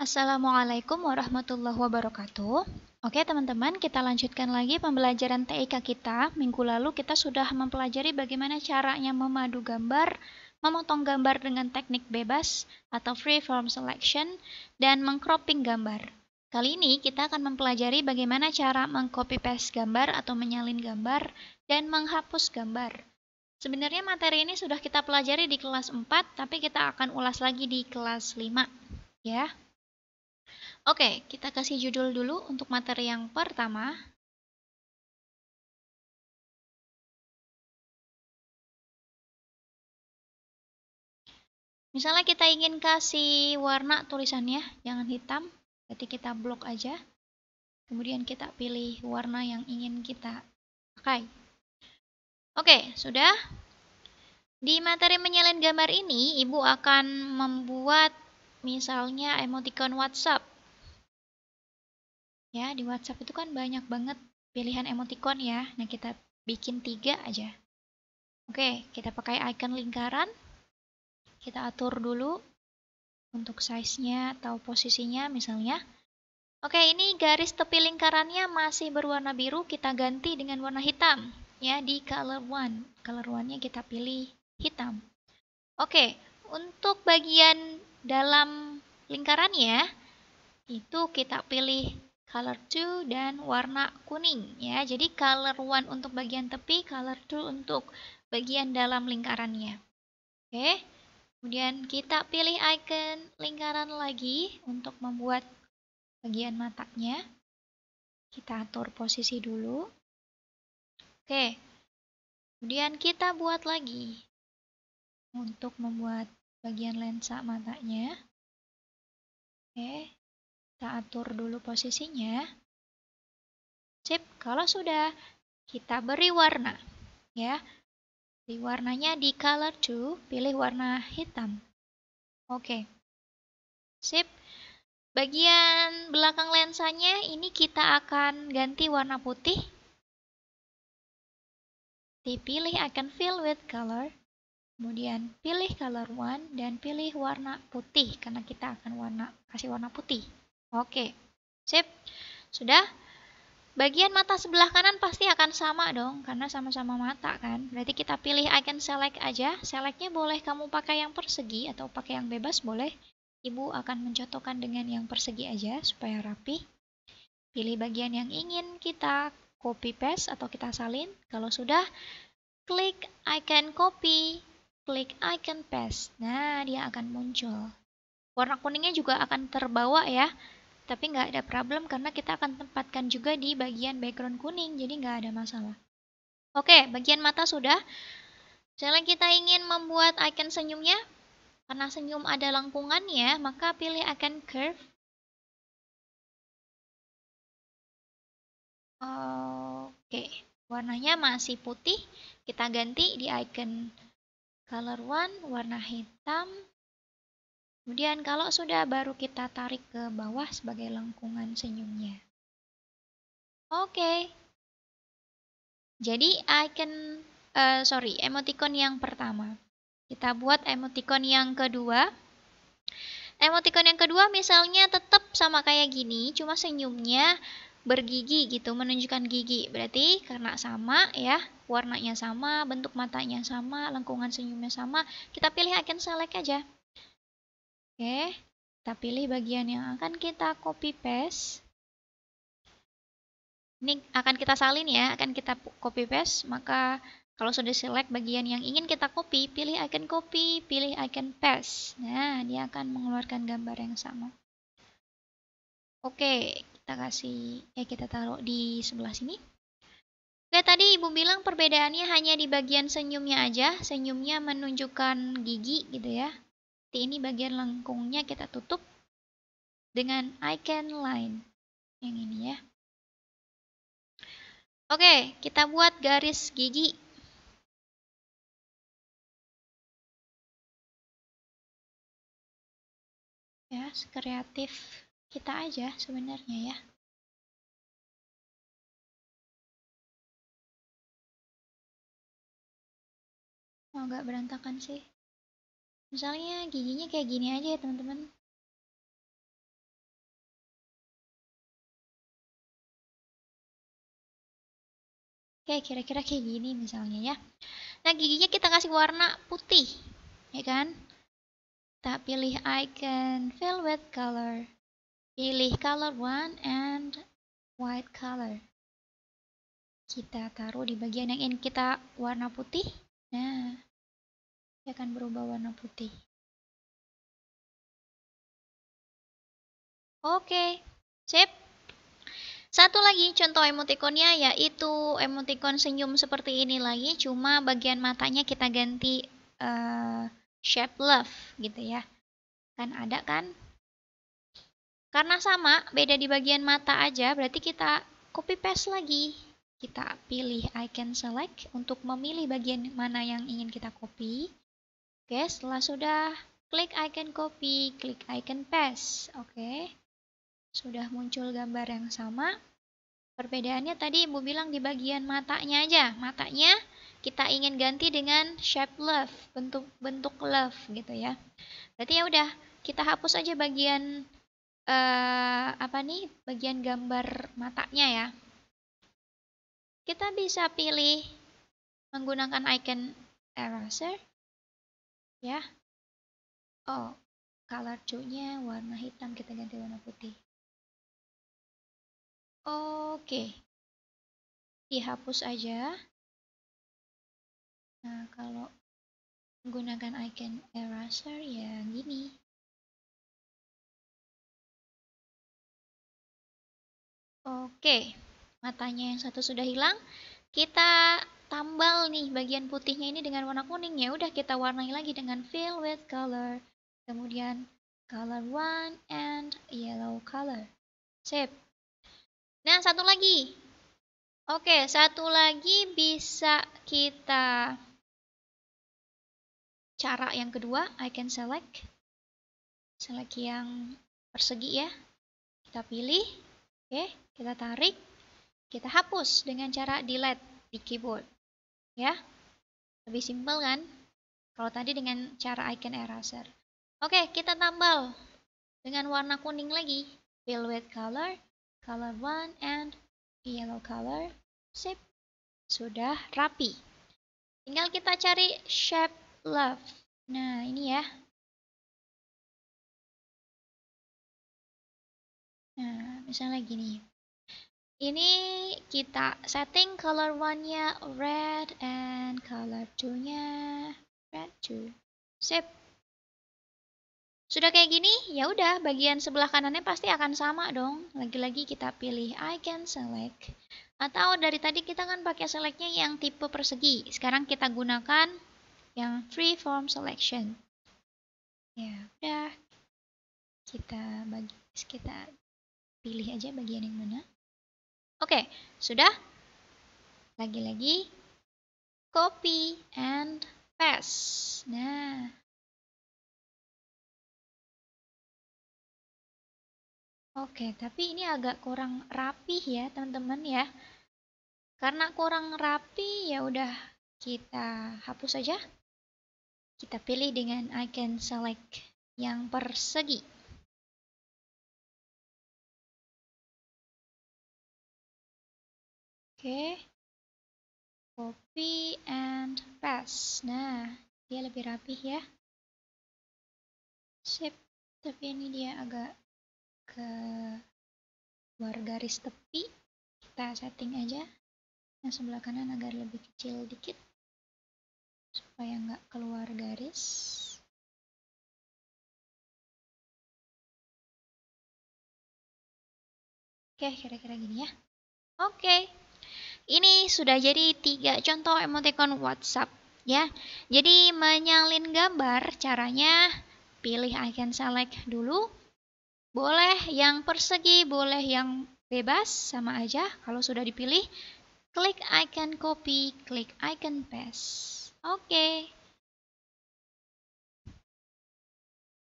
Assalamualaikum warahmatullahi wabarakatuh. Oke teman-teman, kita lanjutkan lagi pembelajaran TIK kita. Minggu lalu kita sudah mempelajari bagaimana caranya memadu gambar, memotong gambar dengan teknik bebas atau free form selection, dan mengcropping gambar. Kali ini kita akan mempelajari bagaimana cara mengcopy paste gambar atau menyalin gambar dan menghapus gambar. Sebenarnya materi ini sudah kita pelajari di kelas 4, tapi kita akan ulas lagi di kelas 5. Ya, Oke, kita kasih judul dulu untuk materi yang pertama. Misalnya kita ingin kasih warna tulisannya, jangan hitam, Jadi kita blok aja. Kemudian kita pilih warna yang ingin kita pakai. Oke, sudah. Di materi menyalin gambar ini, Ibu akan membuat Misalnya emoticon WhatsApp. Ya, di WhatsApp itu kan banyak banget pilihan emoticon ya. Nah, kita bikin tiga aja. Oke, kita pakai icon lingkaran. Kita atur dulu untuk size-nya atau posisinya misalnya. Oke, ini garis tepi lingkarannya masih berwarna biru, kita ganti dengan warna hitam. Ya, di color one. Color one-nya kita pilih hitam. Oke, untuk bagian dalam lingkarannya, itu kita pilih color 2 dan warna kuning ya. Jadi color 1 untuk bagian tepi, color 2 untuk bagian dalam lingkarannya. Oke. Kemudian kita pilih icon lingkaran lagi untuk membuat bagian matanya. Kita atur posisi dulu. Oke. Kemudian kita buat lagi untuk membuat bagian lensa matanya. Oke, kita atur dulu posisinya. Sip, kalau sudah, kita beri warna. Ya, di warnanya di color to, pilih warna hitam. Oke, sip. Bagian belakang lensanya ini kita akan ganti warna putih. Dipilih akan fill with color. Kemudian pilih color one dan pilih warna putih karena kita akan warna kasih warna putih. Oke. Sip. Sudah? Bagian mata sebelah kanan pasti akan sama dong, karena sama-sama mata kan. Berarti kita pilih icon select aja. Selectnya boleh kamu pakai yang persegi atau pakai yang bebas boleh. Ibu akan mencontohkan dengan yang persegi aja supaya rapi. Pilih bagian yang ingin kita copy paste atau kita salin. Kalau sudah, klik icon copy klik icon paste. Nah, dia akan muncul. Warna kuningnya juga akan terbawa ya. Tapi nggak ada problem karena kita akan tempatkan juga di bagian background kuning, jadi nggak ada masalah. Oke, bagian mata sudah. Misalnya kita ingin membuat icon senyumnya, karena senyum ada ya, maka pilih icon curve. Oke, warnanya masih putih, kita ganti di icon color one warna hitam kemudian kalau sudah baru kita tarik ke bawah sebagai lengkungan senyumnya oke okay. jadi icon uh, eh, sorry emoticon yang pertama kita buat emoticon yang kedua emoticon yang kedua misalnya tetap sama kayak gini cuma senyumnya bergigi gitu, menunjukkan gigi. Berarti karena sama ya, warnanya sama, bentuk matanya sama, lengkungan senyumnya sama, kita pilih akan select aja. Oke, kita pilih bagian yang akan kita copy paste. Ini akan kita salin ya, akan kita copy paste, maka kalau sudah select bagian yang ingin kita copy, pilih icon copy, pilih icon paste. Nah, dia akan mengeluarkan gambar yang sama. Oke, kita kasih eh kita taruh di sebelah sini. Oke, tadi Ibu bilang perbedaannya hanya di bagian senyumnya aja. Senyumnya menunjukkan gigi gitu ya. Di ini bagian lengkungnya kita tutup dengan icon line. Yang ini ya. Oke, kita buat garis gigi ya sekreatif kita aja sebenarnya ya. Mau oh, gak berantakan sih. Misalnya giginya kayak gini aja ya teman-teman. Oke, kira-kira kayak gini misalnya ya. Nah, giginya kita kasih warna putih, ya kan? Kita pilih icon fill with color pilih color one and white color kita taruh di bagian yang ingin kita warna putih nah dia akan berubah warna putih oke okay. sip satu lagi contoh emotikonnya yaitu emoticon senyum seperti ini lagi, cuma bagian matanya kita ganti uh, shape love gitu ya. Kan ada kan karena sama, beda di bagian mata aja, berarti kita copy paste lagi. Kita pilih icon select untuk memilih bagian mana yang ingin kita copy. Oke, setelah sudah, klik icon copy, klik icon paste. Oke, sudah muncul gambar yang sama. Perbedaannya tadi Ibu bilang di bagian matanya aja. Matanya kita ingin ganti dengan shape love, bentuk bentuk love gitu ya. Berarti ya udah, kita hapus aja bagian uh, apa nih bagian gambar matanya ya. Kita bisa pilih menggunakan icon eraser ya. Oh, color nya warna hitam kita ganti warna putih. Oke. Dihapus aja. Nah, kalau menggunakan icon eraser ya gini. Oke, matanya yang satu sudah hilang. Kita tambal nih bagian putihnya ini dengan warna kuning ya. Udah kita warnai lagi dengan fill with color. Kemudian color one and yellow color. Sip. Nah, satu lagi. Oke, satu lagi bisa kita cara yang kedua, I can select. Select yang persegi ya. Kita pilih Oke, kita tarik, kita hapus dengan cara delete di keyboard. Ya, lebih simpel kan? Kalau tadi dengan cara icon eraser. Oke, kita tambal dengan warna kuning lagi. Fill with color, color one and yellow color. Sip, sudah rapi. Tinggal kita cari shape love. Nah, ini ya. Nah, misalnya gini. Ini kita setting color one-nya red and color two-nya red too. Sip. Sudah kayak gini, ya udah bagian sebelah kanannya pasti akan sama dong. Lagi-lagi kita pilih I can select. Atau dari tadi kita kan pakai select-nya yang tipe persegi. Sekarang kita gunakan yang free form selection. Ya udah, kita bagi, kita pilih aja bagian yang mana. Oke, okay, sudah. Lagi-lagi copy and paste. Nah. Oke, okay, tapi ini agak kurang rapi ya, teman-teman ya. Karena kurang rapi ya udah kita hapus aja. Kita pilih dengan icon select yang persegi. Oke. Copy and paste. Nah, dia lebih rapih ya. Sip. Tapi ini dia agak ke luar garis tepi. Kita setting aja. Yang sebelah kanan agar lebih kecil dikit. Supaya nggak keluar garis. Oke, kira-kira gini ya. Oke. Okay. Ini sudah jadi tiga contoh emoticon WhatsApp ya. Jadi menyalin gambar caranya pilih icon select dulu. Boleh yang persegi, boleh yang bebas, sama aja. Kalau sudah dipilih, klik icon copy, klik icon paste. Oke. Okay.